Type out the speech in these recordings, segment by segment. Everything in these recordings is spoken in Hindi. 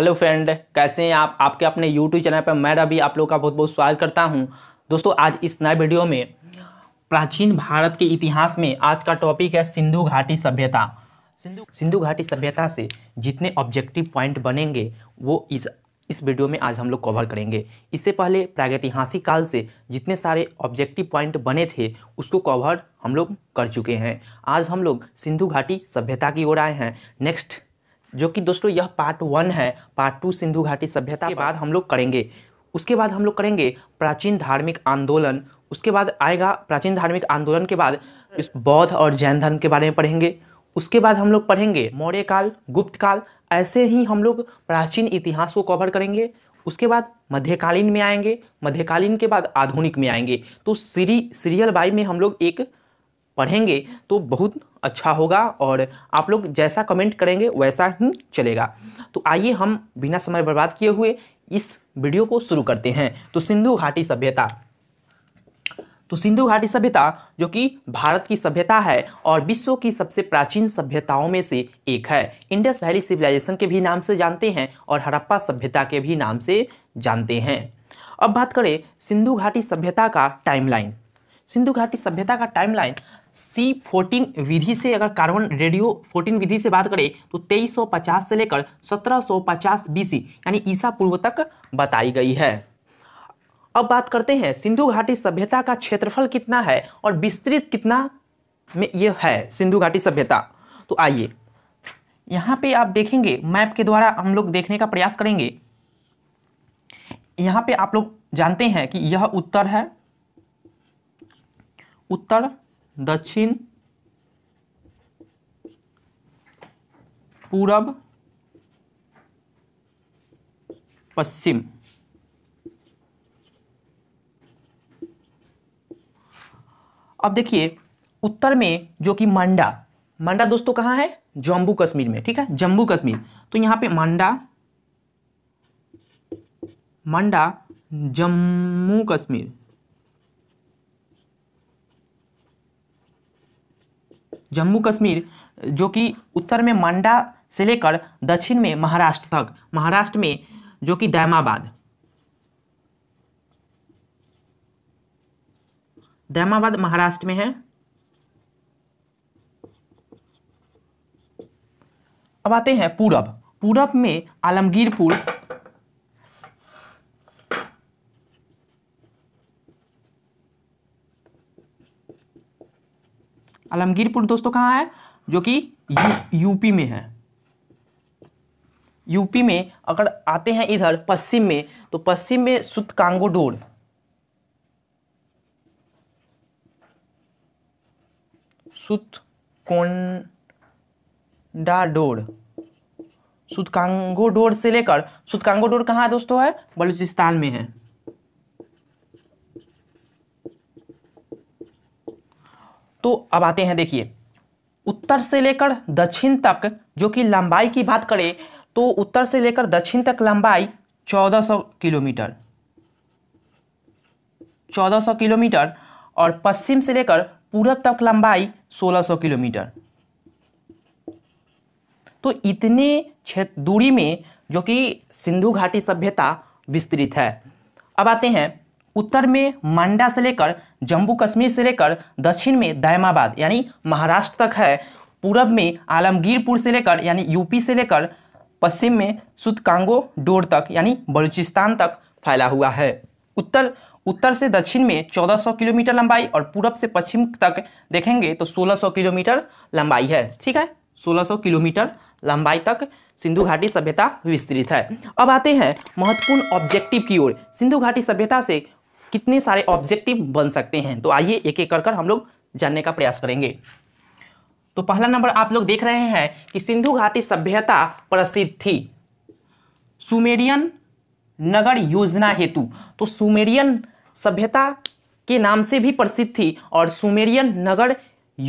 हेलो फ्रेंड कैसे हैं आप आपके अपने यूट्यूब चैनल पर मैं रवि आप लोग का बहुत बहुत स्वागत करता हूं दोस्तों आज इस नए वीडियो में प्राचीन भारत के इतिहास में आज का टॉपिक है सिंधु घाटी सभ्यता सिंधु सिंधु घाटी सभ्यता से जितने ऑब्जेक्टिव पॉइंट बनेंगे वो इस इस वीडियो में आज हम लोग कवर करेंगे इससे पहले प्रागैतिहासिक काल से जितने सारे ऑब्जेक्टिव पॉइंट बने थे उसको कवर हम लोग कर चुके हैं आज हम लोग सिंधु घाटी सभ्यता की ओर आए हैं नेक्स्ट जो कि दोस्तों यह पार्ट वन है पार्ट टू सिंधु घाटी सभ्यता के बाद हम लोग करेंगे उसके बाद हम लोग करेंगे प्राचीन धार्मिक आंदोलन उसके बाद आएगा प्राचीन धार्मिक आंदोलन के बाद इस बौद्ध और जैन धर्म के बारे में पढ़ेंगे उसके बाद हम लोग पढ़ेंगे मौर्य काल गुप्त काल ऐसे ही हम लोग प्राचीन इतिहास को कवर करेंगे उसके बाद मध्यकालीन में आएंगे मध्यकालीन के बाद आधुनिक में आएंगे तो सीरी सीरियल बाई में हम लोग एक पढ़ेंगे तो बहुत अच्छा होगा और आप लोग जैसा कमेंट करेंगे वैसा ही चलेगा तो आइए हम बिना समय बर्बाद किए हुए इस वीडियो को शुरू करते हैं तो सिंधु घाटी सभ्यता तो सिंधु घाटी सभ्यता जो कि भारत की सभ्यता है और विश्व की सबसे प्राचीन सभ्यताओं में से एक है इंडस वैली सिविलाइजेशन के भी नाम से जानते हैं और हड़प्पा सभ्यता के भी नाम से जानते हैं अब बात करें सिंधु घाटी सभ्यता का टाइमलाइन सिंधु घाटी सभ्यता का टाइमलाइन सी फोर्टीन विधि से अगर कार्बन रेडियो फोर्टीन विधि से बात करें तो 2350 से लेकर 1750 बीसी यानी ईसा पूर्व तक बताई गई है अब बात करते हैं सिंधु घाटी सभ्यता का क्षेत्रफल कितना है और विस्तृत कितना में यह है सिंधु घाटी सभ्यता तो आइए यहाँ पे आप देखेंगे मैप के द्वारा हम लोग देखने का प्रयास करेंगे यहाँ पे आप लोग जानते हैं कि यह उत्तर है उत्तर दक्षिण पूरब पश्चिम अब देखिए उत्तर में जो कि मांडा मंडा दोस्तों कहां है जम्मू कश्मीर में ठीक है जम्मू कश्मीर तो यहां पे मांडा मांडा जम्मू कश्मीर जम्मू कश्मीर जो कि उत्तर में मांडा से लेकर दक्षिण में महाराष्ट्र तक महाराष्ट्र में जो कि दैमाबाद दैमाबाद महाराष्ट्र में है अब आते हैं पूरब पूरब में आलमगीरपुर आलमगीरपुर दोस्तों कहाँ है जो कि यू, यूपी में है यूपी में अगर आते हैं इधर पश्चिम में तो पश्चिम में सुत कांगोडोर सुत कोंडाडोर सुतकांगोडोर से लेकर सुतकांगोडोर कहाँ दोस्तों है बलूचिस्तान में है तो अब आते हैं देखिए उत्तर से लेकर दक्षिण तक जो कि लंबाई की बात करें तो उत्तर से लेकर दक्षिण तक लंबाई 1400 किलोमीटर 1400 किलोमीटर और पश्चिम से लेकर पूरब तक लंबाई 1600 किलोमीटर तो इतने क्षेत्र दूरी में जो कि सिंधु घाटी सभ्यता विस्तृत है अब आते हैं उत्तर में मांडा से लेकर जम्मू कश्मीर से लेकर दक्षिण में दैमाबाद यानी महाराष्ट्र तक है पूर्व में आलमगीरपुर से लेकर यानी यूपी से लेकर पश्चिम में सुतकांगो डोर तक यानी बलूचिस्तान तक फैला हुआ है उत्तर उत्तर से दक्षिण में 1400 किलोमीटर लंबाई और पूरब से पश्चिम तक देखेंगे तो 1600 किलोमीटर लंबाई है ठीक है 1600 किलोमीटर लंबाई तक सिंधु घाटी सभ्यता विस्तृत है अब आते हैं महत्वपूर्ण ऑब्जेक्टिव की ओर सिंधु घाटी सभ्यता से कितने सारे ऑब्जेक्टिव बन सकते हैं तो आइए एक एक कर कर हम लोग जानने का प्रयास करेंगे तो पहला नंबर आप लोग देख रहे हैं कि सिंधु घाटी सभ्यता प्रसिद्ध थी सुमेरियन नगर योजना हेतु तो सुमेरियन सभ्यता के नाम से भी प्रसिद्ध थी और सुमेरियन नगर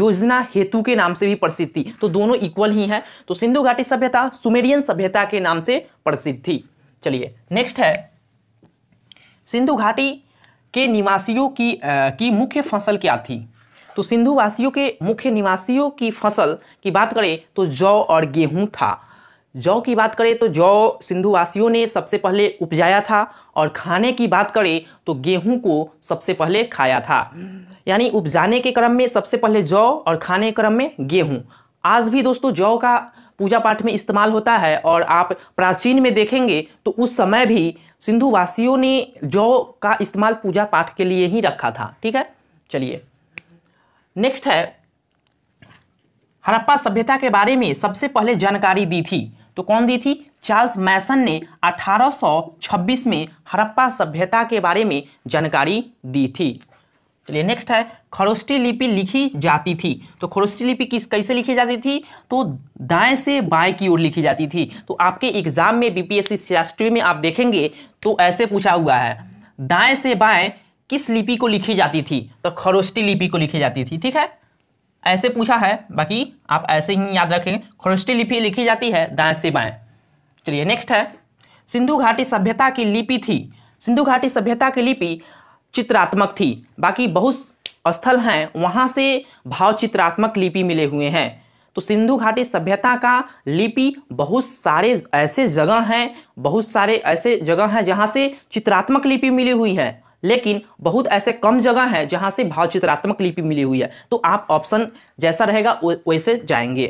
योजना हेतु के नाम से भी प्रसिद्ध थी तो दोनों इक्वल ही है तो सिंधु घाटी सभ्यता सुमेरियन सभ्यता के नाम से प्रसिद्ध थी चलिए नेक्स्ट है सिंधु घाटी के निवासियों की आ, की मुख्य फसल क्या थी तो सिंधु वासियों के मुख्य निवासियों की फसल की बात करें तो जौ और गेहूं था जौ की बात करें तो जौ सिंधु वासियों ने सबसे पहले उपजाया था और खाने की बात करें तो गेहूं को सबसे पहले खाया था यानी उपजाने के क्रम में सबसे पहले जौ और खाने के क्रम में गेहूं आज भी दोस्तों जौ का पूजा पाठ में इस्तेमाल होता है और आप प्राचीन में देखेंगे तो उस समय भी सिंधु वासियों ने जौ का इस्तेमाल पूजा पाठ के लिए ही रखा था ठीक है चलिए नेक्स्ट है हड़प्पा सभ्यता के बारे में सबसे पहले जानकारी दी थी तो कौन दी थी चार्ल्स मैसन ने 1826 में हड़प्पा सभ्यता के बारे में जानकारी दी थी चलिए नेक्स्ट है खरोस्टी लिपि लिखी जाती थी तो खरोस्टी लिपि किस कैसे लिखी जाती थी तो दाएं से बाएं की ओर लिखी जाती थी तो आपके एग्जाम में बीपीएससी पी में आप देखेंगे तो ऐसे पूछा हुआ है दाएं से बाएं किस लिपि को लिखी जाती थी तो खरोष्टी लिपि को लिखी जाती थी ठीक है ऐसे पूछा है बाकी आप ऐसे ही याद रखें खरोष्टी लिपि लिखी जाती है दाएं से बाएं चलिए नेक्स्ट है सिंधु घाटी सभ्यता की लिपि थी सिंधु घाटी सभ्यता की लिपि चित्रात्मक थी बाकी बहुत स्थल हैं वहाँ से भावचित्रात्मक लिपि मिले हुए हैं तो सिंधु घाटी सभ्यता का लिपि बहुत सारे ऐसे जगह हैं बहुत सारे ऐसे जगह हैं जहाँ से चित्रात्मक लिपि मिली हुई है लेकिन बहुत ऐसे कम जगह है जहाँ से भावचित्रात्मक लिपि मिली हुई है तो आप ऑप्शन जैसा रहेगा वैसे जाएंगे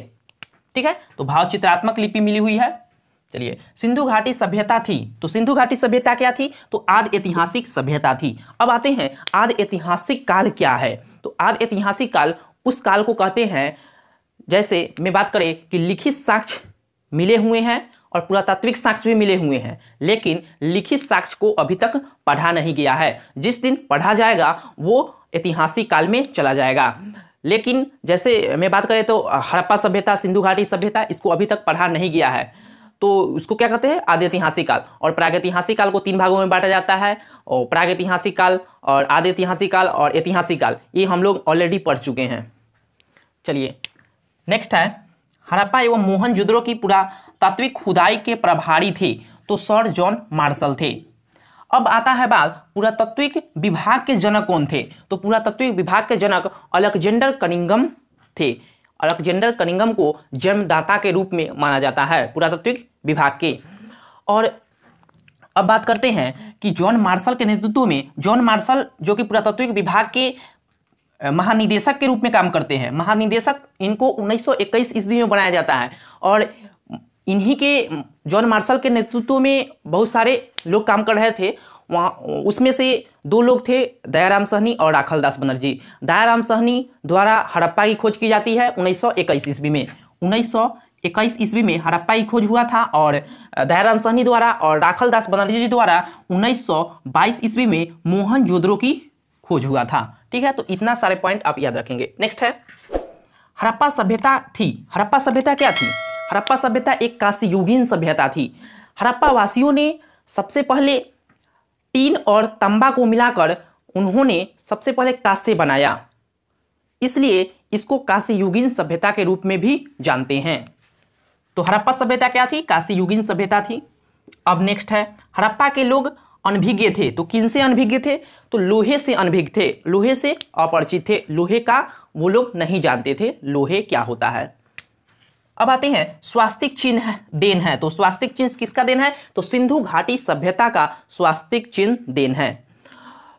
ठीक है तो भावचित्रात्मक लिपि मिली हुई है चलिए सिंधु घाटी सभ्यता थी तो सिंधु घाटी सभ्यता क्या थी तो आद ऐतिहासिक सभ्यता थी अब आते हैं आद ऐतिहासिक काल क्या है तो आद ऐतिहासिक काल उस काल को कहते हैं जैसे मैं बात करें कि लिखित साक्ष्य मिले हुए हैं और पुरातात्विक साक्ष्य भी मिले हुए हैं लेकिन लिखित साक्ष्य को अभी तक पढ़ा नहीं गया है जिस दिन पढ़ा जाएगा वो ऐतिहासिक काल में चला जाएगा लेकिन जैसे मैं बात करें तो हड़प्पा सभ्यता सिंधु घाटी सभ्यता इसको अभी तक पढ़ा नहीं गया है तो उसको क्या कहते हैं ऐतिहासिक काल और प्रागैतिहासिक काल को तीन भागों में बांटा जाता है और प्रागैतिहासिक काल और आदितिहासिक काल और ऐतिहासिक काल ये हम लोग ऑलरेडी पढ़ चुके हैं चलिए नेक्स्ट है हड़प्पा एवं मोहनजोदड़ो की पूरा तात्विक खुदाई के प्रभारी थे तो सर जॉन मार्शल थे अब आता है बात पुरातत्विक विभाग के जनक कौन थे तो पुरातत्विक विभाग के जनक अलेक्जेंडर कनिंगम थे अलेक्जेंडर कनिंगम को जन्मदाता के रूप में माना जाता है पुरातत्विक विभाग के और अब बात करते हैं कि जॉन मार्शल के नेतृत्व में जॉन मार्शल जो कि पुरातत्विक विभाग के महानिदेशक के रूप में काम करते हैं महानिदेशक इनको 1921 ईस्वी में बनाया जाता है और इन्हीं के जॉन मार्शल के नेतृत्व में बहुत सारे लोग काम कर रहे थे वहाँ उसमें से दो लोग थे दयाराम सहनी और राखल दास बनर्जी दयाराम सहनी द्वारा हड़प्पा की खोज की जाती है 1921 ईस्वी में 1921 ईस्वी में हड़प्पा की खोज हुआ था और दयाराम सहनी द्वारा और राखल दास बनर्जी द्वारा 1922 ईस्वी में मोहन जोद्रो की खोज हुआ था ठीक है तो इतना सारे पॉइंट आप याद रखेंगे नेक्स्ट है हरप्पा सभ्यता थी हरप्पा सभ्यता क्या थी हरप्पा सभ्यता एक काशी युगीन सभ्यता थी हरप्पा वासियों ने सबसे पहले टीन और तंबा को मिलाकर उन्होंने सबसे पहले कांसे बनाया इसलिए इसको काशी युगीन सभ्यता के रूप में भी जानते हैं तो हरप्पा सभ्यता क्या थी काशी युगीन सभ्यता थी अब नेक्स्ट है हरप्पा के लोग अनभिज्ञ थे तो किन से अनभिज्ञ थे तो लोहे से अनभिज्ञ थे लोहे से अपरिचित थे लोहे का वो लोग नहीं जानते थे लोहे क्या होता है अब आते हैं स्वास्तिक चिन्ह देन है तो स्वास्तिक चिन्ह किसका देन है तो सिंधु घाटी सभ्यता का स्वास्तिक चिन्ह देन है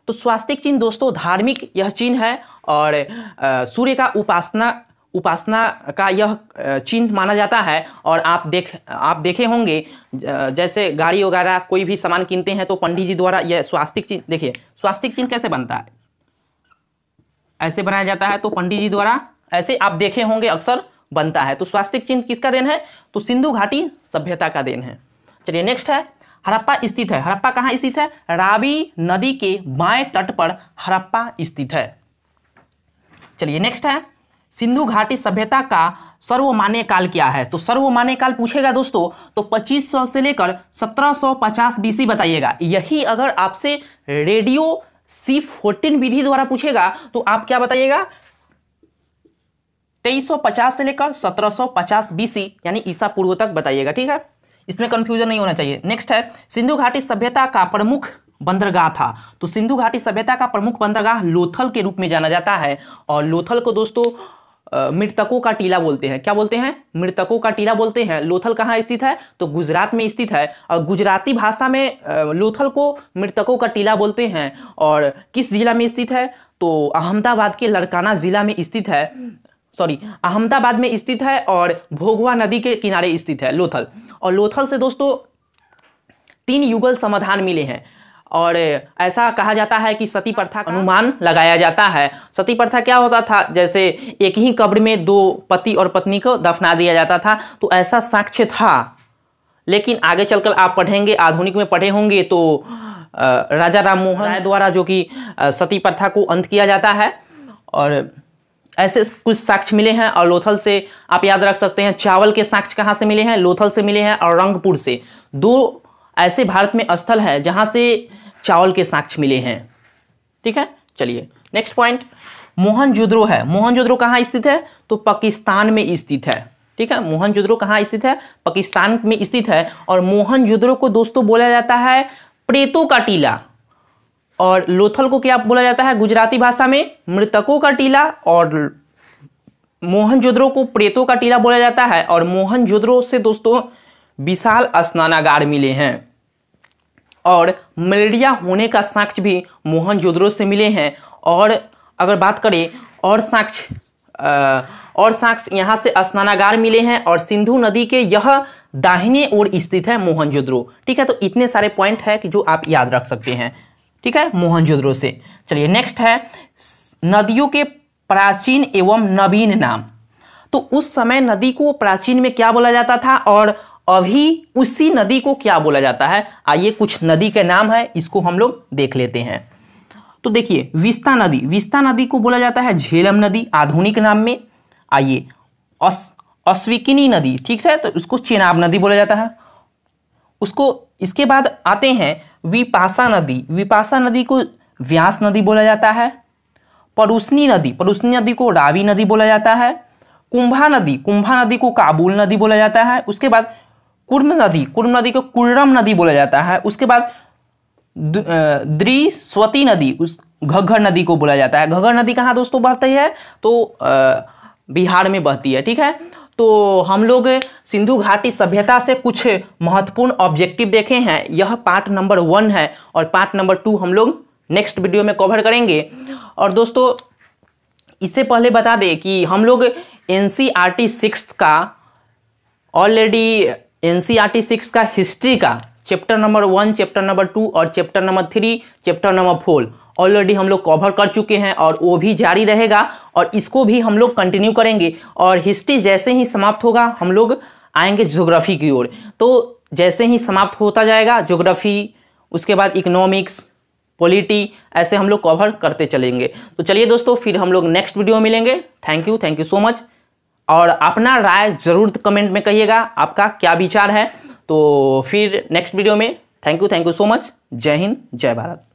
तो स्वास्तिक चिन्ह दोस्तों धार्मिक यह चिन्ह है और सूर्य का उपासना उपासना का यह चिन्ह माना जाता है और आप देख आप देखे होंगे जैसे गाड़ी वगैरह कोई भी सामान कीनते हैं तो पंडित जी द्वारा यह स्वास्तिक चिन्ह देखिए स्वास्तिक चिन्ह कैसे बनता है ऐसे बनाया जाता है तो पंडित जी द्वारा ऐसे आप देखे होंगे अक्सर बनता है तो स्वास्तिक चिन्ह किसका देन है तो सिंधु घाटी सभ्यता का देन है चलिए नेक्स्ट है हड़प्पा स्थित है हड़प्पा कहाँ स्थित है रावी नदी के बाएं तट पर हड़प्पा स्थित है चलिए नेक्स्ट है सिंधु घाटी सभ्यता का सर्वमान्य काल क्या है तो सर्वमान्य काल पूछेगा दोस्तों तो 2500 से लेकर 1750 बीसी बताइएगा यही अगर आपसे रेडियो सी फोर्टीन विधि द्वारा पूछेगा तो आप क्या बताइएगा 2350 से लेकर 1750 बीसी यानी ईसा पूर्व तक बताइएगा ठीक है इसमें कंफ्यूजन नहीं होना चाहिए नेक्स्ट है सिंधु घाटी सभ्यता का प्रमुख बंदरगाह था तो सिंधु घाटी सभ्यता का प्रमुख बंदरगाह लोथल के रूप में जाना जाता है और लोथल को दोस्तों मृतकों का टीला बोलते हैं क्या बोलते हैं मृतकों का टीला बोलते हैं लोथल कहाँ स्थित है तो गुजरात में स्थित है और गुजराती भाषा में लोथल को मृतकों का टीला बोलते हैं और किस जिला में स्थित है तो अहमदाबाद के लड़काना जिला में स्थित है सॉरी अहमदाबाद में स्थित है और भोगवा नदी के किनारे स्थित है लोथल और लोथल से दोस्तों तीन युगल समाधान मिले हैं और ऐसा कहा जाता है कि सती प्रथा का अनुमान लगाया जाता है सती प्रथा क्या होता था जैसे एक ही कब्र में दो पति और पत्नी को दफना दिया जाता था तो ऐसा साक्ष्य था लेकिन आगे चलकर आप पढ़ेंगे आधुनिक में पढ़े होंगे तो राजा राम मोहन राय द्वारा जो कि सती प्रथा को अंत किया जाता है और ऐसे कुछ साक्ष्य मिले हैं और लोथल से आप याद रख सकते हैं चावल के साक्ष्य कहाँ से मिले हैं लोथल से मिले हैं और रंगपुर से दो ऐसे भारत में स्थल है जहाँ से चावल के साक्ष मिले हैं ठीक है चलिए नेक्स्ट पॉइंट जुद्रो है जुद्रो कहाँ स्थित है तो पाकिस्तान में स्थित है ठीक है जुद्रो कहाँ स्थित है पाकिस्तान में स्थित है और जुद्रो को दोस्तों बोला जाता है प्रेतों का टीला और लोथल को क्या बोला जाता है गुजराती भाषा में मृतकों का टीला और जुद्रो को प्रेतों का टीला बोला जाता है और जुद्रो से दोस्तों विशाल स्नानागार मिले हैं और मलेरिया होने का साक्ष्य भी मोहनजोदड़ो से मिले हैं और अगर बात करें और साक्ष्य और साक्ष्य यहाँ से स्नानागार मिले हैं और सिंधु नदी के यह दाहिने ओर स्थित है मोहन ठीक है तो इतने सारे पॉइंट है कि जो आप याद रख सकते हैं ठीक है मोहन से चलिए नेक्स्ट है नदियों के प्राचीन एवं नवीन नाम तो उस समय नदी को प्राचीन में क्या बोला जाता था और अभी उसी नदी को क्या बोला जाता है आइए कुछ नदी के नाम है इसको हम लोग देख लेते हैं तो देखिए विस्ता नदी विस्ता नदी को बोला जाता है झेलम नदी आधुनिक नाम में आइए अस अश्विकिनी नदी ठीक है तो उसको चेनाब नदी बोला जाता है उसको इसके बाद आते हैं विपाशा नदी विपाशा नदी को व्यास नदी बोला जाता है परुष्णी नदी परुष्णी नदी को रावी नदी बोला जाता है कुंभा नदी कुंभा नदी को काबुल नदी बोला जाता है उसके बाद कुर्म नदी कुर्म नदी को कुर्रम नदी बोला जाता है उसके बाद द्रिस्वती नदी उस घग्घर नदी को बोला जाता है घग्घर नदी कहाँ दोस्तों बढ़ती है तो बिहार में बहती है ठीक है तो हम लोग सिंधु घाटी सभ्यता से कुछ महत्वपूर्ण ऑब्जेक्टिव देखे हैं यह पार्ट नंबर वन है और पार्ट नंबर टू हम लोग नेक्स्ट वीडियो में कवर करेंगे और दोस्तों इससे पहले बता दें कि हम लोग N C R T six का already N C R T six का हिस्ट्री का chapter number one chapter number two और chapter number three chapter number four already हम लोग कवर कर चुके हैं और वो भी जारी रहेगा और इसको भी हम लोग कंटिन्यू करेंगे और हिस्ट्री जैसे ही समाप्त होगा हम लोग आएंगे जोग्राफी की ओर तो जैसे ही समाप्त होता जाएगा जोग्राफी उसके बाद इकोनॉमिक्स पॉलिटी ऐसे हम लोग कवर करते चलेंगे तो चलिए दोस्तों फिर हम लोग नेक्स्ट वीडियो मिलेंगे thank you thank you so much और अपना राय ज़रूर कमेंट में कहिएगा आपका क्या विचार है तो फिर नेक्स्ट वीडियो में thank you thank you so much जय हिंद जय भारत